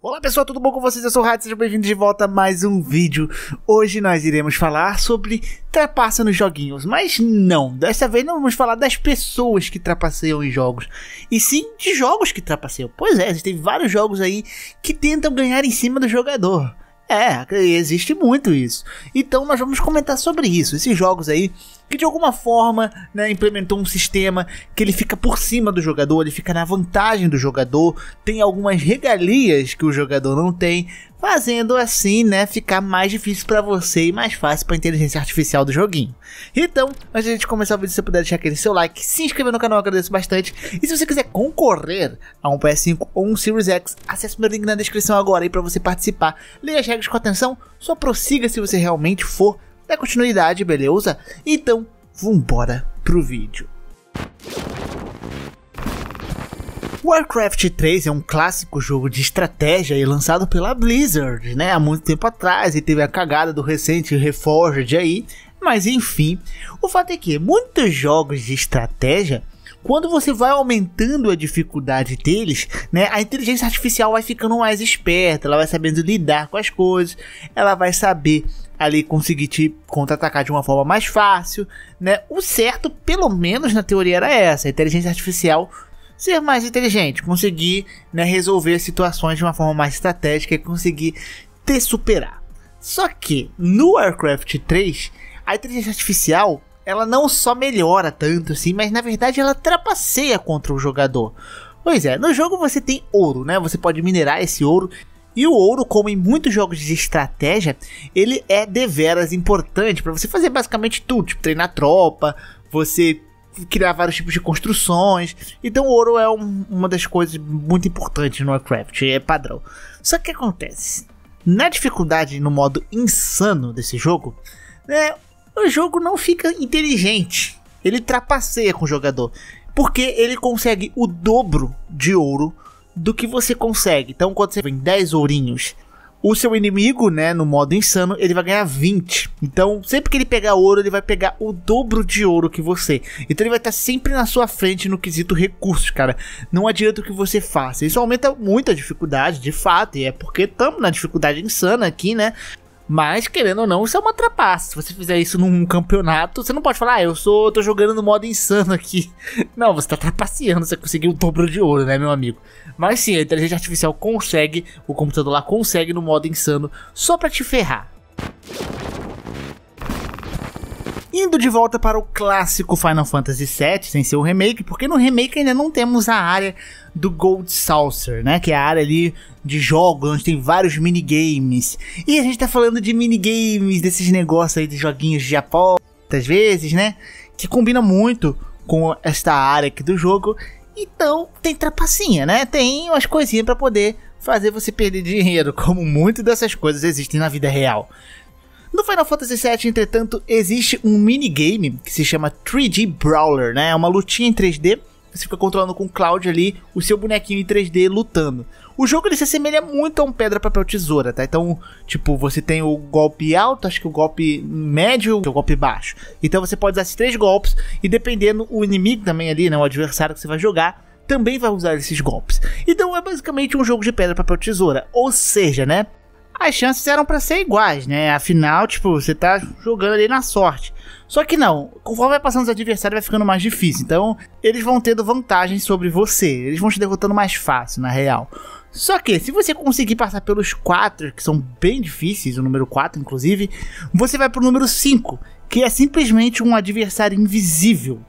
Olá pessoal, tudo bom com vocês? Eu sou o Rádio, sejam bem-vindos de volta a mais um vídeo. Hoje nós iremos falar sobre trapaça nos joguinhos, mas não, dessa vez não vamos falar das pessoas que trapaceiam em jogos, e sim de jogos que trapaceiam. Pois é, existem vários jogos aí que tentam ganhar em cima do jogador. É, existe muito isso. Então nós vamos comentar sobre isso, esses jogos aí que de alguma forma né, implementou um sistema que ele fica por cima do jogador, ele fica na vantagem do jogador, tem algumas regalias que o jogador não tem, fazendo assim, né, ficar mais difícil para você e mais fácil para a inteligência artificial do joguinho. Então, antes de a gente começar o vídeo, se você puder deixar aquele seu like, se inscrever no canal, agradeço bastante. E se você quiser concorrer a um PS5 ou um Series X, acesse o meu link na descrição agora aí para você participar. Leia as regras com atenção, só prossiga se você realmente for da continuidade, beleza? Então, vambora pro vídeo. Warcraft 3 é um clássico jogo de estratégia e lançado pela Blizzard, né, há muito tempo atrás e teve a cagada do recente Reforged aí, mas enfim, o fato é que muitos jogos de estratégia quando você vai aumentando a dificuldade deles, né, a inteligência artificial vai ficando mais esperta, ela vai sabendo lidar com as coisas, ela vai saber ali conseguir te contra-atacar de uma forma mais fácil, né? O certo, pelo menos na teoria era essa, a inteligência artificial ser mais inteligente, conseguir né, resolver situações de uma forma mais estratégica e conseguir te superar. Só que no Warcraft 3, a inteligência artificial ela não só melhora tanto assim, mas na verdade ela trapaceia contra o jogador. Pois é, no jogo você tem ouro, né? Você pode minerar esse ouro. E o ouro, como em muitos jogos de estratégia, ele é deveras importante para você fazer basicamente tudo, tipo treinar tropa, você criar vários tipos de construções. Então o ouro é um, uma das coisas muito importantes no Warcraft, é padrão. Só que acontece, na dificuldade no modo insano desse jogo, né, o jogo não fica inteligente. Ele trapaceia com o jogador. Porque ele consegue o dobro de ouro do que você consegue. Então, quando você vem 10 ourinhos, o seu inimigo, né, no modo insano, ele vai ganhar 20. Então, sempre que ele pegar ouro, ele vai pegar o dobro de ouro que você. Então, ele vai estar sempre na sua frente no quesito recursos, cara. Não adianta o que você faça. Isso aumenta muito a dificuldade, de fato, e é porque estamos na dificuldade insana aqui, né? Mas, querendo ou não, isso é uma trapaça. Se você fizer isso num campeonato, você não pode falar, ah, eu sou, tô jogando no modo insano aqui. Não, você tá trapaceando, você conseguiu o dobro de ouro, né, meu amigo? Mas sim, a inteligência artificial consegue, o computador lá consegue no modo insano, só pra te ferrar. Indo de volta para o clássico Final Fantasy VII, sem ser o remake, porque no remake ainda não temos a área do Gold Saucer, né? Que é a área ali de jogos, onde tem vários minigames. E a gente tá falando de minigames, desses negócios aí de joguinhos de aposta, às vezes, né? Que combina muito com esta área aqui do jogo. Então, tem trapacinha, né? Tem umas coisinhas para poder fazer você perder dinheiro, como muitas dessas coisas existem na vida real. No Final Fantasy VII, entretanto, existe um minigame que se chama 3D Brawler, né? É uma lutinha em 3D. Você fica controlando com o Cloud ali o seu bonequinho em 3D lutando. O jogo ele se assemelha muito a um pedra, papel, tesoura, tá? Então, tipo, você tem o golpe alto, acho que o golpe médio e o golpe baixo. Então você pode usar esses três golpes e dependendo o inimigo também ali, né? O adversário que você vai jogar, também vai usar esses golpes. Então é basicamente um jogo de pedra, papel, tesoura. Ou seja, né? as chances eram para ser iguais, né? Afinal, tipo, você tá jogando ali na sorte. Só que não, conforme vai passando os adversários, vai ficando mais difícil. Então, eles vão tendo vantagens sobre você. Eles vão te derrotando mais fácil, na real. Só que, se você conseguir passar pelos quatro, que são bem difíceis, o número 4, inclusive, você vai pro número 5, que é simplesmente um adversário invisível.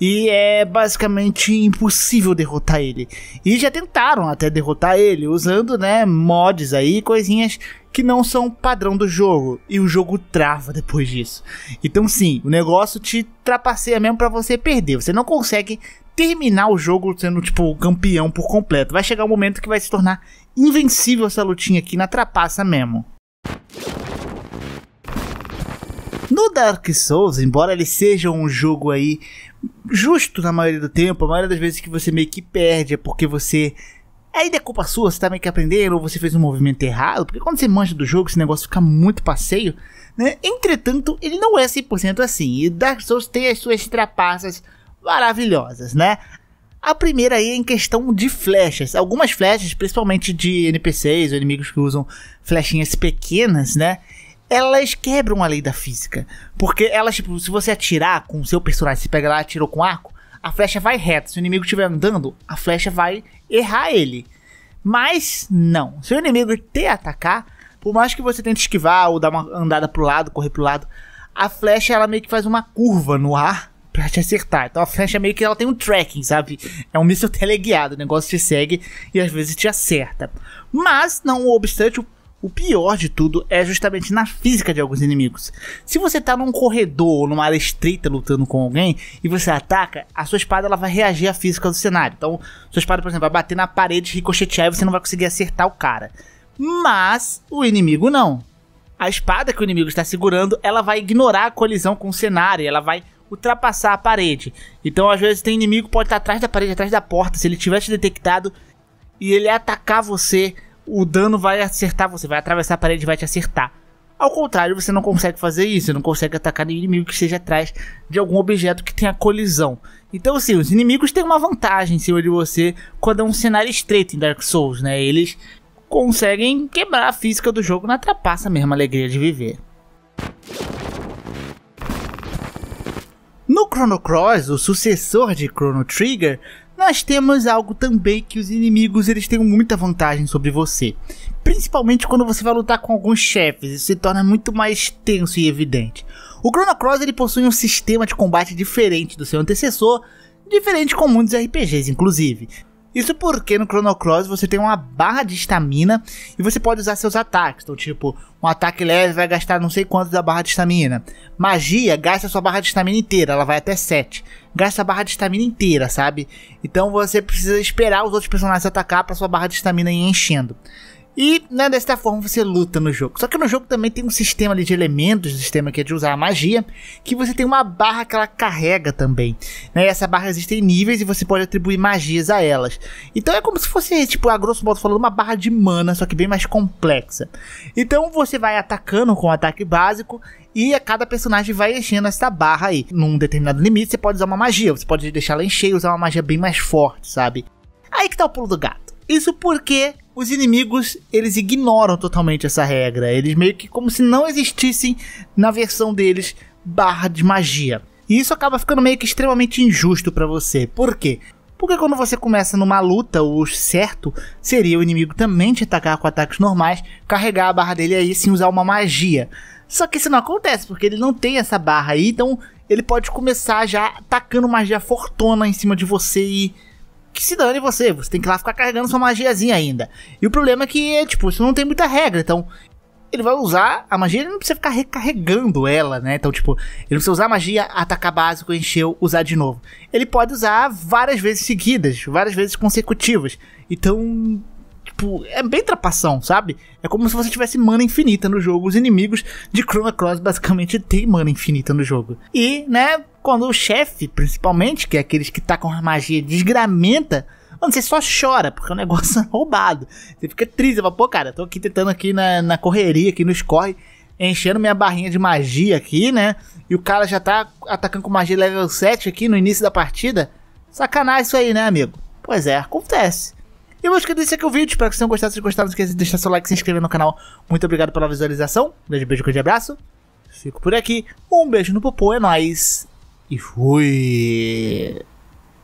E é basicamente impossível derrotar ele. E já tentaram até derrotar ele, usando, né, mods aí, coisinhas que não são padrão do jogo. E o jogo trava depois disso. Então sim, o negócio te trapaceia mesmo para você perder. Você não consegue terminar o jogo sendo, tipo, campeão por completo. Vai chegar um momento que vai se tornar invencível essa lutinha aqui na trapaça mesmo. no Dark Souls, embora ele seja um jogo aí justo na maioria do tempo, a maioria das vezes que você meio que perde é porque você ainda é culpa sua, você tá meio que aprendendo, ou você fez um movimento errado, porque quando você manja do jogo, esse negócio fica muito passeio, né? Entretanto, ele não é 100% assim, e Dark Souls tem as suas trapaças maravilhosas, né? A primeira aí é em questão de flechas. Algumas flechas, principalmente de NPCs ou inimigos que usam flechinhas pequenas, né? elas quebram a lei da física. Porque elas, tipo, se você atirar com o seu personagem, se pega lá, e atirou com arco, a flecha vai reta. Se o inimigo estiver andando, a flecha vai errar ele. Mas não. Se o inimigo te atacar, por mais que você tente esquivar ou dar uma andada pro lado, correr pro lado, a flecha ela meio que faz uma curva no ar pra te acertar. Então a flecha meio que ela tem um tracking, sabe? É um míssil teleguiado, o negócio te segue e às vezes te acerta. Mas, não obstante, o o pior de tudo é justamente na física de alguns inimigos. Se você tá num corredor ou numa área estreita lutando com alguém e você ataca, a sua espada ela vai reagir à física do cenário. Então, sua espada, por exemplo, vai bater na parede, ricochetear e você não vai conseguir acertar o cara. Mas o inimigo não. A espada que o inimigo está segurando, ela vai ignorar a colisão com o cenário, ela vai ultrapassar a parede. Então, às vezes, tem inimigo que pode estar atrás da parede, atrás da porta. Se ele tivesse detectado e ele atacar você o dano vai acertar você, vai atravessar a parede e vai te acertar. Ao contrário, você não consegue fazer isso, você não consegue atacar nenhum inimigo que esteja atrás de algum objeto que tenha colisão. Então, assim, os inimigos têm uma vantagem em cima de você quando é um cenário estreito em Dark Souls, né? Eles conseguem quebrar a física do jogo na trapaça mesmo a alegria de viver. No Chrono Cross, o sucessor de Chrono Trigger, nós temos algo também que os inimigos eles têm muita vantagem sobre você. Principalmente quando você vai lutar com alguns chefes, isso se torna muito mais tenso e evidente. O Chrono Cross ele possui um sistema de combate diferente do seu antecessor, diferente com muitos RPGs, inclusive. Isso porque no Chrono Cross você tem uma barra de estamina e você pode usar seus ataques. Então, tipo, um ataque leve vai gastar não sei quanto da barra de estamina. Magia gasta sua barra de estamina inteira, ela vai até 7. Gasta a barra de estamina inteira, sabe? Então você precisa esperar os outros personagens atacar para sua barra de estamina ir enchendo. E, né, desta forma você luta no jogo. Só que no jogo também tem um sistema de elementos, um sistema que é de usar a magia, que você tem uma barra que ela carrega também. Né? E essa barra existem níveis e você pode atribuir magias a elas. Então é como se fosse, tipo, a grosso modo falando, uma barra de mana, só que bem mais complexa. Então você vai atacando com o um ataque básico e a cada personagem vai enchendo essa barra aí. Num determinado limite, você pode usar uma magia, você pode deixar ela encher e usar uma magia bem mais forte, sabe? Aí que tá o pulo do gato. Isso porque os inimigos eles ignoram totalmente essa regra. Eles meio que como se não existissem na versão deles barra de magia. E isso acaba ficando meio que extremamente injusto para você. Por quê? Porque quando você começa numa luta, o certo seria o inimigo também te atacar com ataques normais, carregar a barra dele aí sem usar uma magia. Só que isso não acontece, porque ele não tem essa barra aí, então ele pode começar já atacando magia fortona em cima de você e que se dane você, você tem que ir lá ficar carregando sua magiazinha ainda. E o problema é que, tipo, isso não tem muita regra, então ele vai usar a magia, ele não precisa ficar recarregando ela, né? Então, tipo, ele não precisa usar a magia, atacar básico, encher usar de novo. Ele pode usar várias vezes seguidas, várias vezes consecutivas. Então, tipo, é bem trapação, sabe? É como se você tivesse mana infinita no jogo. Os inimigos de Chrono Cross basicamente têm mana infinita no jogo. E, né, quando o chefe, principalmente, que é aqueles que tá com a magia desgramenta, mano, você só chora, porque o negócio é roubado. Você fica triste, fala, pô, cara, tô aqui tentando aqui na, na correria, aqui nos corre, enchendo minha barrinha de magia aqui, né? E o cara já tá atacando com magia level 7 aqui no início da partida. Sacanagem isso aí, né, amigo? Pois é, acontece. E meus queridos, esse aqui é o vídeo. Espero que vocês tenham gostado. Se gostaram, não esqueça de deixar seu like e se inscrever no canal. Muito obrigado pela visualização. Um grande beijo, um grande abraço. Fico por aqui. Um beijo no popô, é nóis e fui!